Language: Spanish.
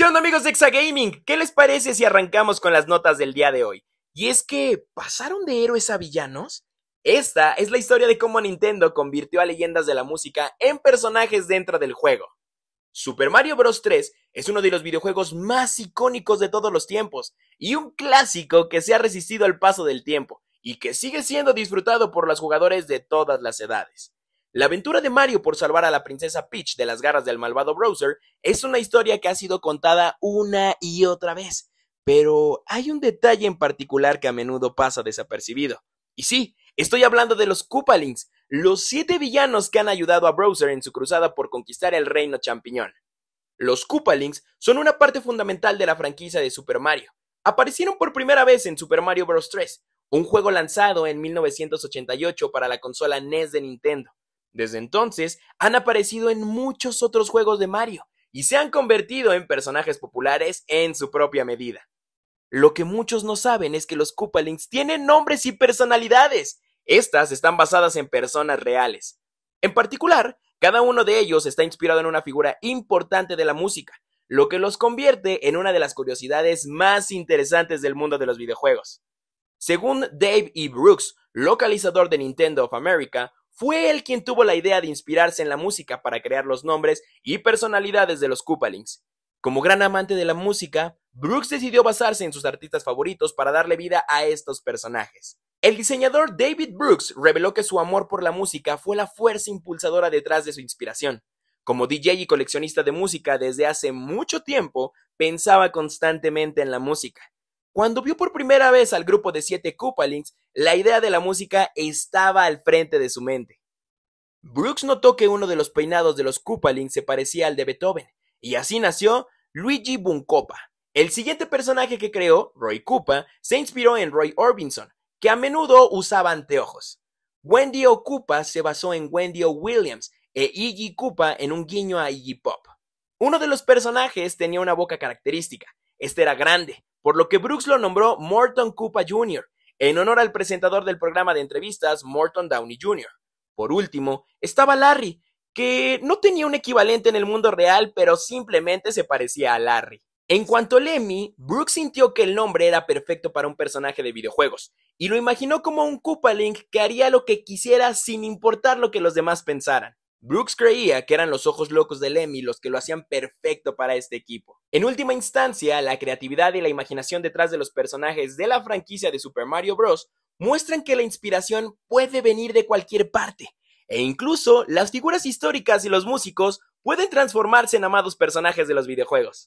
¿Qué amigos de Gaming! ¿Qué les parece si arrancamos con las notas del día de hoy? Y es que, ¿pasaron de héroes a villanos? Esta es la historia de cómo Nintendo convirtió a leyendas de la música en personajes dentro del juego. Super Mario Bros. 3 es uno de los videojuegos más icónicos de todos los tiempos y un clásico que se ha resistido al paso del tiempo y que sigue siendo disfrutado por los jugadores de todas las edades. La aventura de Mario por salvar a la princesa Peach de las garras del malvado Browser es una historia que ha sido contada una y otra vez, pero hay un detalle en particular que a menudo pasa desapercibido. Y sí, estoy hablando de los Koopalings, los siete villanos que han ayudado a Browser en su cruzada por conquistar el reino champiñón. Los Koopalings son una parte fundamental de la franquicia de Super Mario. Aparecieron por primera vez en Super Mario Bros. 3, un juego lanzado en 1988 para la consola NES de Nintendo. Desde entonces, han aparecido en muchos otros juegos de Mario y se han convertido en personajes populares en su propia medida. Lo que muchos no saben es que los Koopalings tienen nombres y personalidades. Estas están basadas en personas reales. En particular, cada uno de ellos está inspirado en una figura importante de la música, lo que los convierte en una de las curiosidades más interesantes del mundo de los videojuegos. Según Dave E. Brooks, localizador de Nintendo of America, fue él quien tuvo la idea de inspirarse en la música para crear los nombres y personalidades de los Koopalings. Como gran amante de la música, Brooks decidió basarse en sus artistas favoritos para darle vida a estos personajes. El diseñador David Brooks reveló que su amor por la música fue la fuerza impulsadora detrás de su inspiración. Como DJ y coleccionista de música desde hace mucho tiempo, pensaba constantemente en la música. Cuando vio por primera vez al grupo de siete Koopalings, la idea de la música estaba al frente de su mente. Brooks notó que uno de los peinados de los Koopalings se parecía al de Beethoven, y así nació Luigi Buncopa. El siguiente personaje que creó, Roy Koopa, se inspiró en Roy Orbison, que a menudo usaba anteojos. Wendy O. se basó en Wendy O. Williams e Iggy Koopa en un guiño a Iggy Pop. Uno de los personajes tenía una boca característica. Este era grande, por lo que Brooks lo nombró Morton Koopa Jr., en honor al presentador del programa de entrevistas Morton Downey Jr. Por último, estaba Larry, que no tenía un equivalente en el mundo real, pero simplemente se parecía a Larry. En cuanto a Lemmy, Brooks sintió que el nombre era perfecto para un personaje de videojuegos, y lo imaginó como un Koopa Link que haría lo que quisiera sin importar lo que los demás pensaran. Brooks creía que eran los ojos locos de Lemmy los que lo hacían perfecto para este equipo. En última instancia, la creatividad y la imaginación detrás de los personajes de la franquicia de Super Mario Bros. muestran que la inspiración puede venir de cualquier parte, e incluso las figuras históricas y los músicos pueden transformarse en amados personajes de los videojuegos.